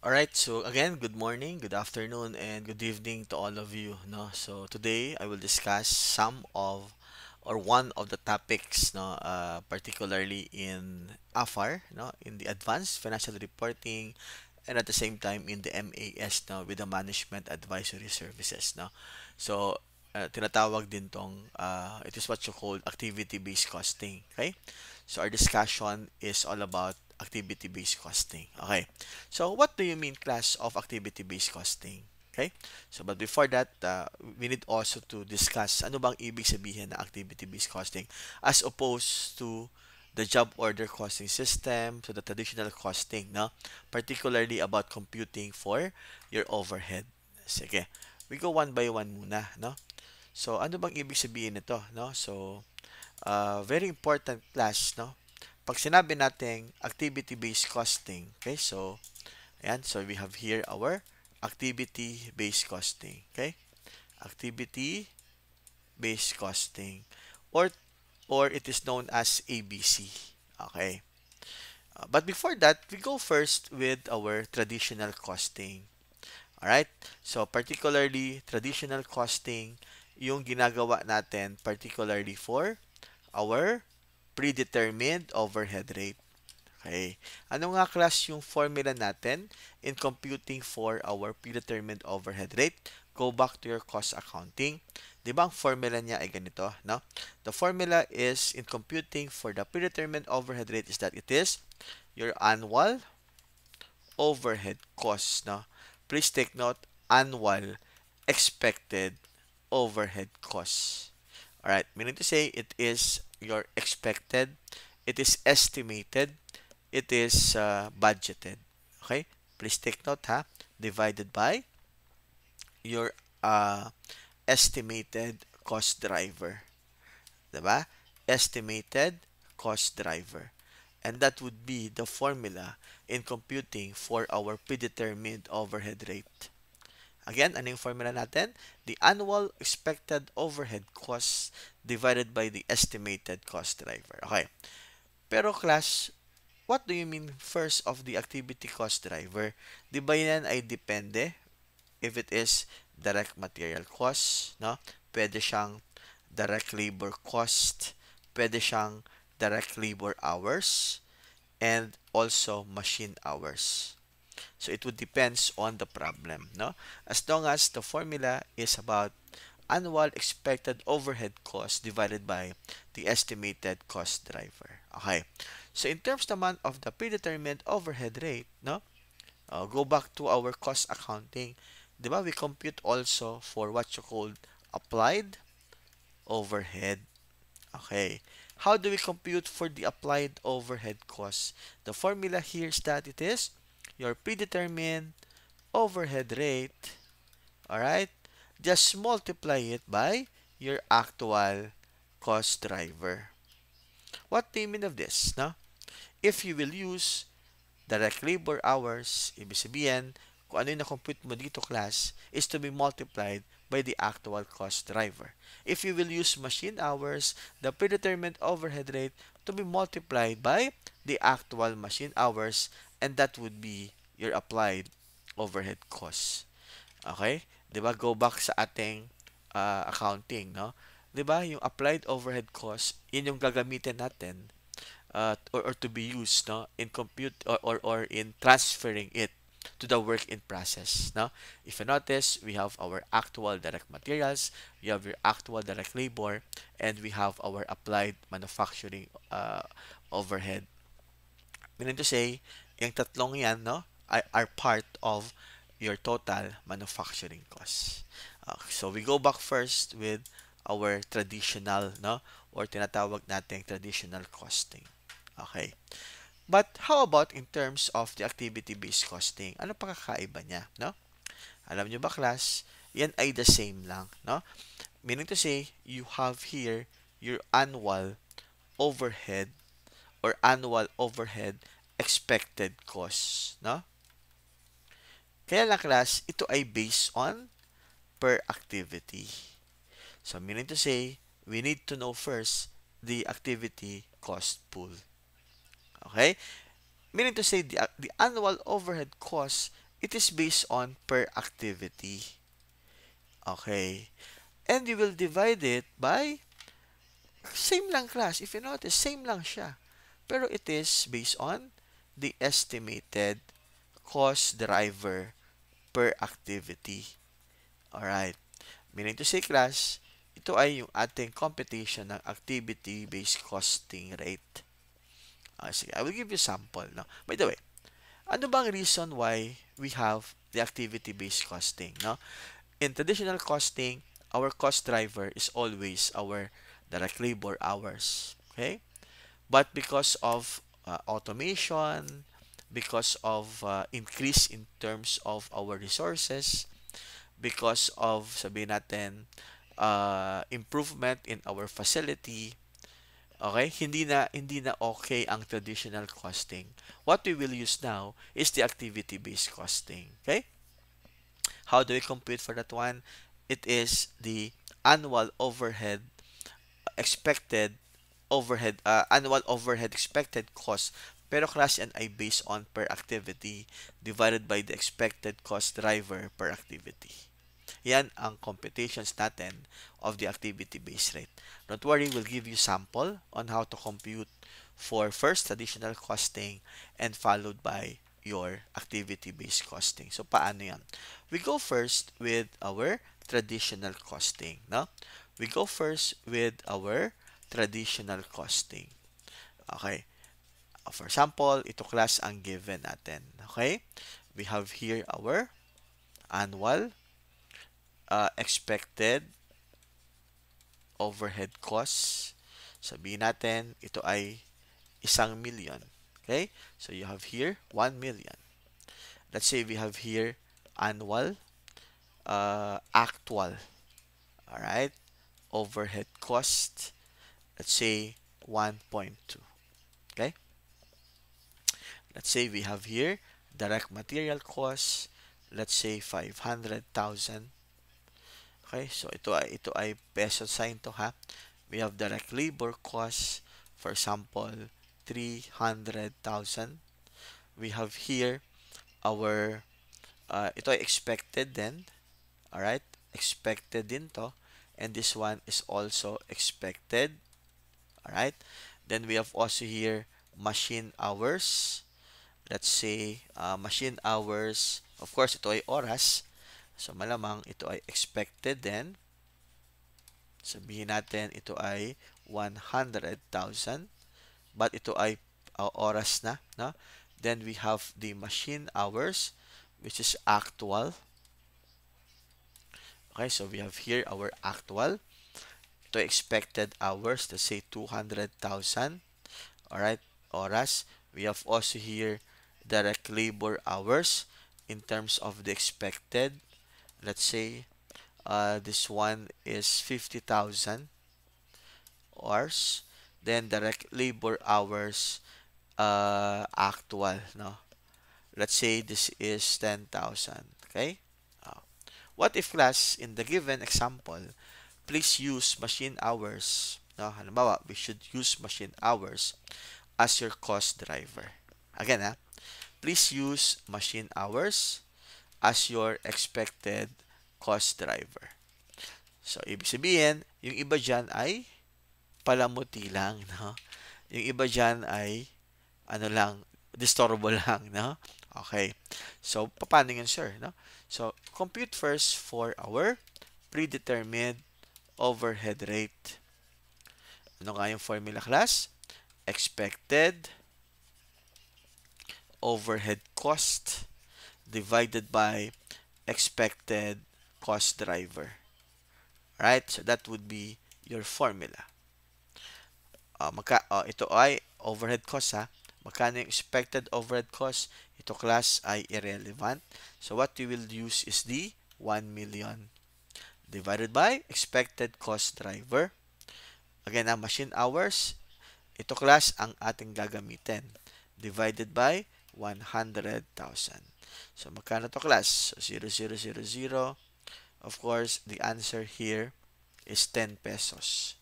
All right, so again, good morning, good afternoon, and good evening to all of you. No, so today I will discuss some of or one of the topics, no, uh, particularly in AFAR, no, in the Advanced Financial Reporting, and at the same time in the MAS, no, with the Management Advisory Services, no. So uh, tinatawag din tong uh, it is what you call activity-based costing. Okay, so our discussion is all about activity-based costing. Okay. So, what do you mean class of activity-based costing? Okay? So, but before that, uh, we need also to discuss ano bang ibig sabihin na activity-based costing as opposed to the job order costing system so the traditional costing, no? Particularly about computing for your overhead. Sige. We go one by one muna, no? So, ano bang ibig sabihin nito, no? So, uh, very important class, no? pag sinabi nating activity-based costing, okay, so, ayan, so we have here our activity-based costing, okay? Activity-based costing, or, or it is known as ABC, okay? Uh, but before that, we go first with our traditional costing, alright? So, particularly, traditional costing, yung ginagawa natin particularly for our predetermined overhead rate. Okay. Ano nga class yung formula natin in computing for our predetermined overhead rate? Go back to your cost accounting. 'Di ba ang formula niya ay ganito, no? The formula is in computing for the predetermined overhead rate is that it is your annual overhead cost, no? Please take note annual expected overhead cost. All right, meaning to say it is your expected, it is estimated, it is uh, budgeted. Okay? Please take note ha. Divided by your uh, estimated cost driver. Diba? Estimated cost driver. And that would be the formula in computing for our predetermined overhead rate. Again, ano yung formula natin? The annual expected overhead cost divided by the estimated cost driver. Okay. Pero class, what do you mean first of the activity cost driver? Di ba yan ay depende if it is direct material cost, no? Pwede siyang direct labor cost, pwede siyang direct labor hours, and also machine hours. So it would depends on the problem, no? As long as the formula is about annual expected overhead cost divided by the estimated cost driver. Okay. So in terms naman of the predetermined overhead rate, no? Uh, go back to our cost accounting. Diba? We compute also for what you called applied overhead. Okay. How do we compute for the applied overhead cost? The formula here is that it is your predetermined overhead rate. Alright? Just multiply it by your actual cost driver. What do you mean of this? No? If you will use direct labor hours, ibig sabihin, kung ano yung na-compute mo dito class, is to be multiplied by the actual cost driver. If you will use machine hours, the predetermined overhead rate to be multiplied by the actual machine hours and that would be your applied overhead costs. Okay? 'Di ba? Go back sa ating uh, accounting, no? 'Di ba? Yung applied overhead costs, 'yun yung gagamitin natin uh, or, or to be used, no, in compute or, or or in transferring it to the work in process. no? if you notice, we have our actual direct materials, we have your actual direct labor, and we have our applied manufacturing uh, overhead. Meaning to say, yung tatlong yan, no, are part of your total manufacturing cost. Uh, so, we go back first with our traditional, no, or tinatawag nating traditional costing. Okay. But how about in terms of the activity-based costing? Ano pagkakaiba niya, no? Alam niyo ba, class? Yan ay the same lang, no? Meaning to say, you have here your annual overhead or annual overhead expected cost, no? Kaya lang class, ito ay based on per activity. So, meaning to say, we need to know first the activity cost pool. Okay? Meaning to say, the, the annual overhead cost, it is based on per activity. Okay? And you will divide it by, same lang class. If you notice, same lang siya. Pero it is based on the estimated cost driver per activity. Alright. Meaning to say class, ito ay yung ating computation ng activity-based costing rate. Uh, sige, I will give you sample. No? By the way, ano bang reason why we have the activity-based costing? No? In traditional costing, our cost driver is always our direct labor hours. Okay? But because of uh, automation, because of uh, increase in terms of our resources, because of, sabi natin, uh, improvement in our facility, Okay? Hindi na hindi na okay ang traditional costing. What we will use now is the activity-based costing. Okay? How do we compute for that one? It is the annual overhead expected overhead, uh, annual overhead expected cost pero class and i based on per activity divided by the expected cost driver per activity. Yan ang computations natin of the activity-based rate. Don't worry, we'll give you sample on how to compute for first traditional costing and followed by your activity-based costing. So, paano yan? We go first with our traditional costing. No? We go first with our traditional costing. Okay. For example, ito class ang given natin. Okay? We have here our annual uh, expected overhead costs. Sabihin natin, ito ay isang million. Okay? So you have here 1 million. Let's say we have here annual uh, actual. All right. Overhead cost let's say 1.2 okay let's say we have here direct material cost let's say 500,000 okay so ito ay ito ay peso sign to ha we have direct labor cost for example 300,000 we have here our uh, ito ay expected then all right expected din to and this one is also expected all right then we have also here machine hours let's say uh, machine hours of course ito ay oras so malamang ito ay expected then sabihin natin ito ay 100,000 but ito ay uh, oras na no then we have the machine hours which is actual okay so we have here our actual to expected hours, let's say 200,000, all right oras. We have also here direct labor hours in terms of the expected. Let's say uh, this one is 50,000 hours. Then direct labor hours uh, actual, no? Let's say this is 10,000, okay? Uh, what if class, in the given example, please use machine hours. No, halimbawa, we should use machine hours as your cost driver. Again, ha? Ah, please use machine hours as your expected cost driver. So, ibig sabihin, yung iba dyan ay palamuti lang, no? Yung iba dyan ay, ano lang, distorbo lang, no? Okay. So, paano yun, sir? No? So, compute first for our predetermined overhead rate. Ano nga yung formula class? Expected overhead cost divided by expected cost driver. Right? So that would be your formula. Uh, magka, uh, ito ay overhead cost ha. Magkano yung expected overhead cost? Ito class ay irrelevant. So what we will use is the 1 million divided by expected cost driver. Again, ang ah, machine hours, ito class ang ating gagamitin. Divided by 100,000. So, magkano to class? So, 0000. Of course, the answer here is 10 pesos.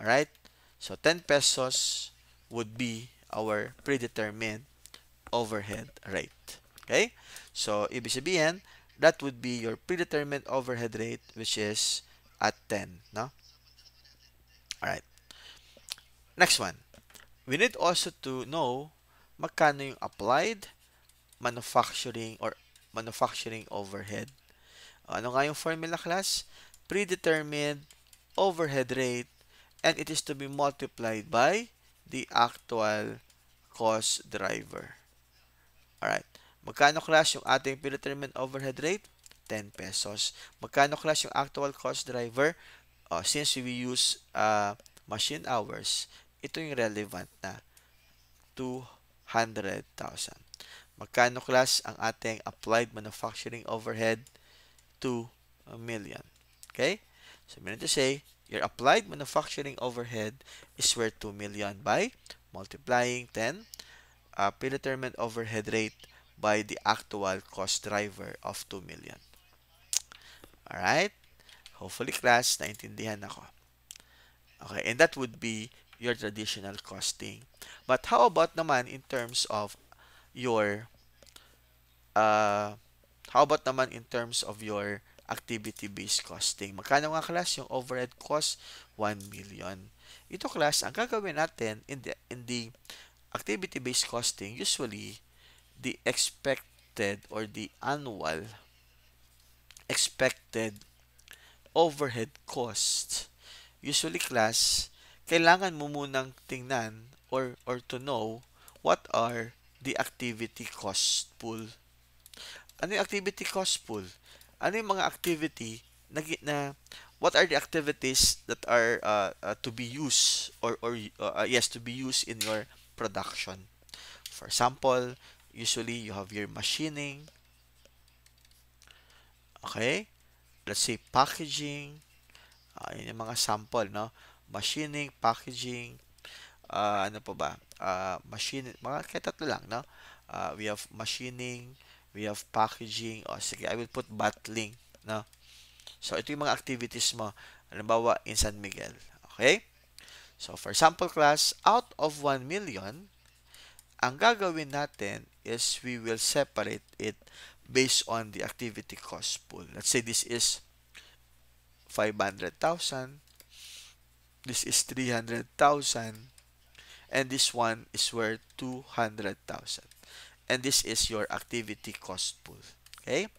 Alright? So, 10 pesos would be our predetermined overhead rate. Okay? So, ibig sabihin, that would be your predetermined overhead rate, which is at 10. No? All right. Next one. We need also to know magkano yung applied manufacturing or manufacturing overhead. Ano nga yung formula class? Predetermined overhead rate and it is to be multiplied by the actual cost driver. Alright. Magkano clash yung ating predetermined overhead rate? 10 pesos. Magkano clash yung actual cost driver? Uh, since we use uh, machine hours, ito yung relevant na 200,000. Magkano class ang ating applied manufacturing overhead? 2 million. Okay? So, meaning to say, your applied manufacturing overhead is worth 2 million by multiplying 10 uh, ah, predetermined overhead rate by the actual cost driver of 2 million. Alright? Hopefully, class, naintindihan ako. Okay, and that would be your traditional costing. But how about naman in terms of your uh, how about naman in terms of your activity-based costing? Magkano nga class yung overhead cost? 1 million. Ito class, ang gagawin natin in the, in the activity-based costing, usually, the expected or the annual expected overhead cost. Usually class, kailangan mo munang tingnan or, or to know what are the activity cost pool. Ano yung activity cost pool? Ano yung mga activity na, na what are the activities that are uh, uh, to be used or, or uh, yes, to be used in your production. For example, Usually, you have your machining. Okay? Let's say packaging. Uh, yun yung mga sample, no? Machining, packaging, uh, ano pa ba? Uh, machine, mga kaya tatlo lang, no? Uh, we have machining, we have packaging. oh, sige, I will put bottling, no? So, ito yung mga activities mo. Halimbawa, in San Miguel. Okay? So, for sample class, out of 1 million, ang gagawin natin is we will separate it based on the activity cost pool. Let's say this is 500,000, this is 300,000, and this one is worth 200,000. And this is your activity cost pool. Okay?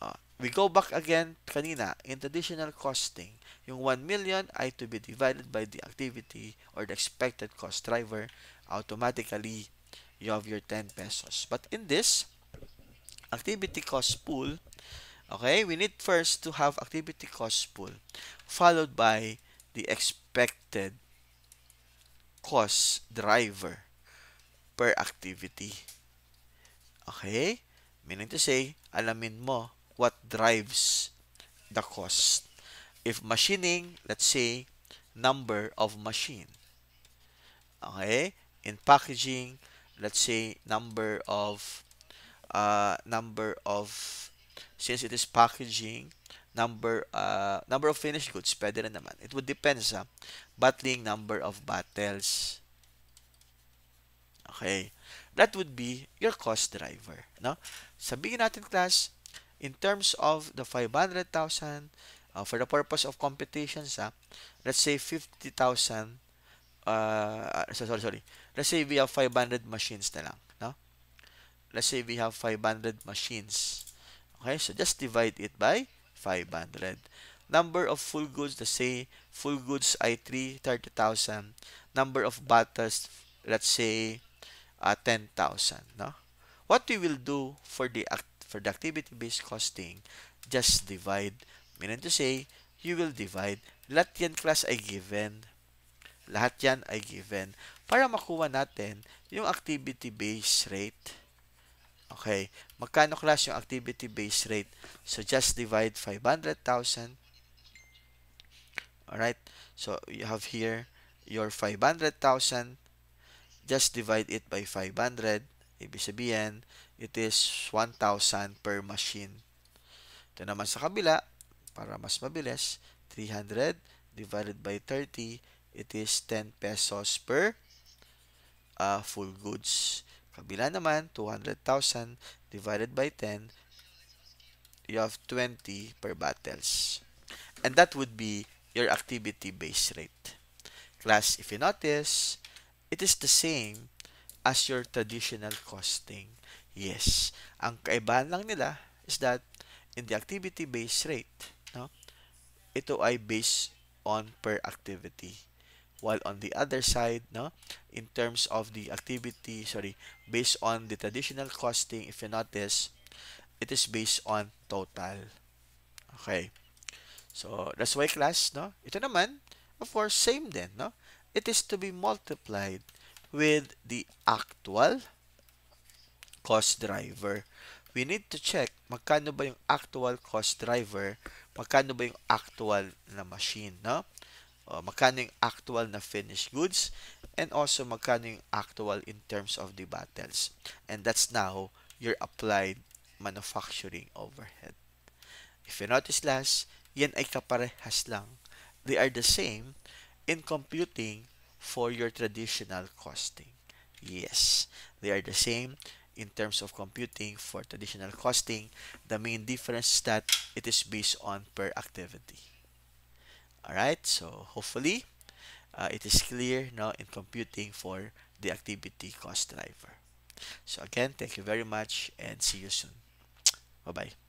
Uh, we go back again kanina in traditional costing. Yung 1 million ay to be divided by the activity or the expected cost driver. Automatically, you have your 10 pesos. But in this activity cost pool, okay, we need first to have activity cost pool followed by the expected cost driver per activity. Okay? Meaning to say, alamin mo what drives the cost. If machining, let's say, number of machine. Okay? In packaging, let's say number of uh, number of since it is packaging number uh, number of finished goods pwede rin naman it would depend sa battling number of bottles okay that would be your cost driver no sabihin natin class in terms of the 500,000 uh, for the purpose of competition ha, let's say 50,000 uh, sorry sorry Let's say we have 500 machines na lang. No? Let's say we have 500 machines. Okay, so just divide it by 500. Number of full goods, let's say full goods i3 30,000 Number of bottles, let's say uh, 10,000. No? What we will do for the act for the activity-based costing, just divide. Meaning to say, you will divide. Lahat yan class ay given. Lahat yan ay given para makuha natin yung activity-based rate. Okay, magkano class yung activity-based rate? So, just divide 500,000. Alright, so you have here your 500,000. Just divide it by 500. Ibig sabihin, it is 1,000 per machine. Ito naman sa kabila, para mas mabilis, 300 divided by 30, it is 10 pesos per uh, full goods. Kabila naman, 200,000 divided by 10, you have 20 per battles. And that would be your activity base rate. Class, if you notice, it is the same as your traditional costing. Yes, ang kaibahan lang nila is that in the activity base rate, no, ito ay based on per activity while on the other side no in terms of the activity sorry based on the traditional costing if you notice it is based on total okay so that's why class no ito naman of course same din no it is to be multiplied with the actual cost driver we need to check magkano ba yung actual cost driver, magkano ba yung actual na machine, no? uh, magkano yung actual na finished goods and also magkano yung actual in terms of the battles. And that's now your applied manufacturing overhead. If you notice last, yan ay kaparehas lang. They are the same in computing for your traditional costing. Yes, they are the same in terms of computing for traditional costing. The main difference is that it is based on per activity. Alright, so hopefully uh, it is clear now in computing for the activity cost driver. So again, thank you very much and see you soon. Bye-bye.